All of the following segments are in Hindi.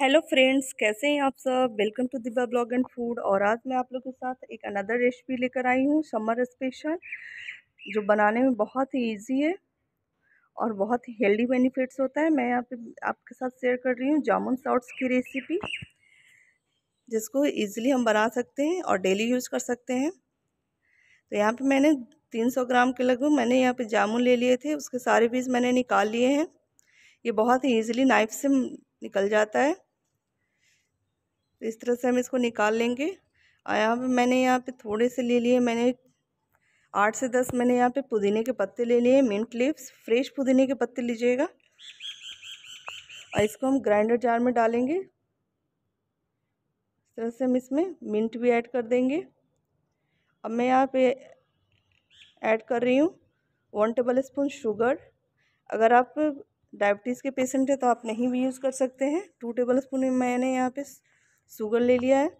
हेलो फ्रेंड्स कैसे हैं आप सब welcome to Divya blog and food और आज मैं आप लोग के साथ एक अनदर रेसिपी लेकर आई हूँ समर स्पेशल जो बनाने में बहुत ही इजी है और बहुत ही हेल्दी बेनिफिट्स होता है मैं यहाँ आपके साथ शेयर कर रही हूँ जामुन साउट्स की रेसिपी जिसको ईजिली हम बना सकते हैं और डेली यूज़ कर सकते हैं तो यहाँ पर मैंने तीन ग्राम के लगभग मैंने यहाँ पर जामुन ले लिए थे उसके सारे पीस मैंने निकाल लिए हैं ये बहुत ही ईजिली नाइफ से निकल जाता है तो इस तरह से हम इसको निकाल लेंगे और यहाँ पर मैंने यहाँ पे थोड़े से ले लिए मैंने आठ से दस मैंने यहाँ पे पुदीने के पत्ते ले लिए मिंट लिप्स फ्रेश पुदीने के पत्ते लीजिएगा और इसको हम ग्राइंडर जार में डालेंगे इस तरह से हम इसमें मिंट भी ऐड कर देंगे अब मैं यहाँ पे ऐड कर रही हूँ वन टेबल स्पून शुगर अगर आप डायबिटीज़ के पेशेंट हैं तो आप नहीं भी यूज़ कर सकते हैं टू टेबल स्पून मैंने यहाँ पे शुगर ले लिया है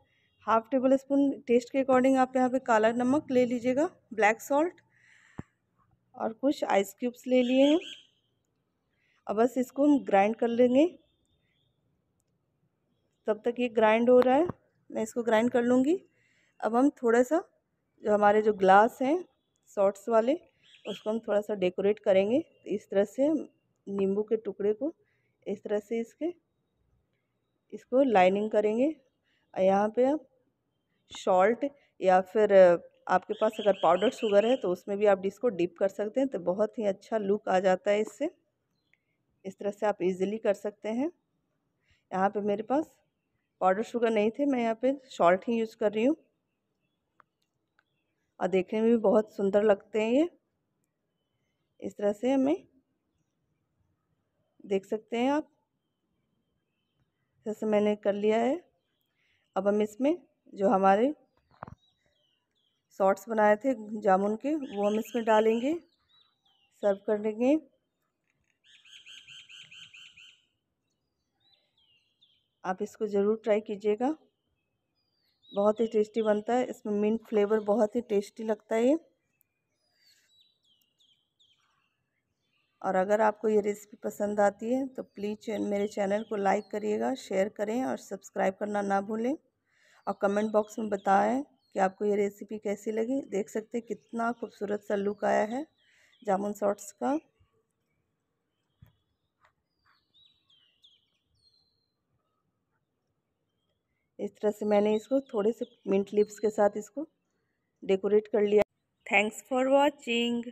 हाफ टेबल स्पून टेस्ट के अकॉर्डिंग आप यहाँ पे काला नमक ले लीजिएगा ब्लैक सॉल्ट और कुछ आइस क्यूब्स ले लिए हैं अब बस इसको हम ग्राइंड कर लेंगे तब तक ये ग्राइंड हो रहा है मैं इसको ग्राइंड कर लूँगी अब हम थोड़ा सा जो हमारे जो ग्लास हैं सॉट्स वाले उसको हम थोड़ा सा डेकोरेट करेंगे इस तरह से नींबू के टुकड़े को इस तरह से इसके इसको लाइनिंग करेंगे यहाँ पे आप शॉल्ट या फिर आपके पास अगर पाउडर शुगर है तो उसमें भी आप इसको डिप कर सकते हैं तो बहुत ही अच्छा लुक आ जाता है इससे इस तरह से आप इजीली कर सकते हैं यहाँ पे मेरे पास पाउडर शुगर नहीं थे मैं यहाँ पे शॉल्ट ही यूज़ कर रही हूँ और देखने में भी बहुत सुंदर लगते हैं ये इस तरह से हमें देख सकते हैं आप जैसे मैंने कर लिया है अब हम इसमें जो हमारे शॉर्ट्स बनाए थे जामुन के वो हम इसमें डालेंगे सर्व कर लेंगे आप इसको ज़रूर ट्राई कीजिएगा बहुत ही टेस्टी बनता है इसमें मिंट फ्लेवर बहुत ही टेस्टी लगता है ये और अगर आपको ये रेसिपी पसंद आती है तो प्लीज़ मेरे चैनल को लाइक करिएगा शेयर करें और सब्सक्राइब करना ना भूलें और कमेंट बॉक्स में बताएं कि आपको ये रेसिपी कैसी लगी देख सकते हैं कितना खूबसूरत सा लुक आया है जामुन सॉट्स का इस तरह से मैंने इसको थोड़े से मिंट लिप्स के साथ इसको डेकोरेट कर लिया थैंक्स फॉर वॉचिंग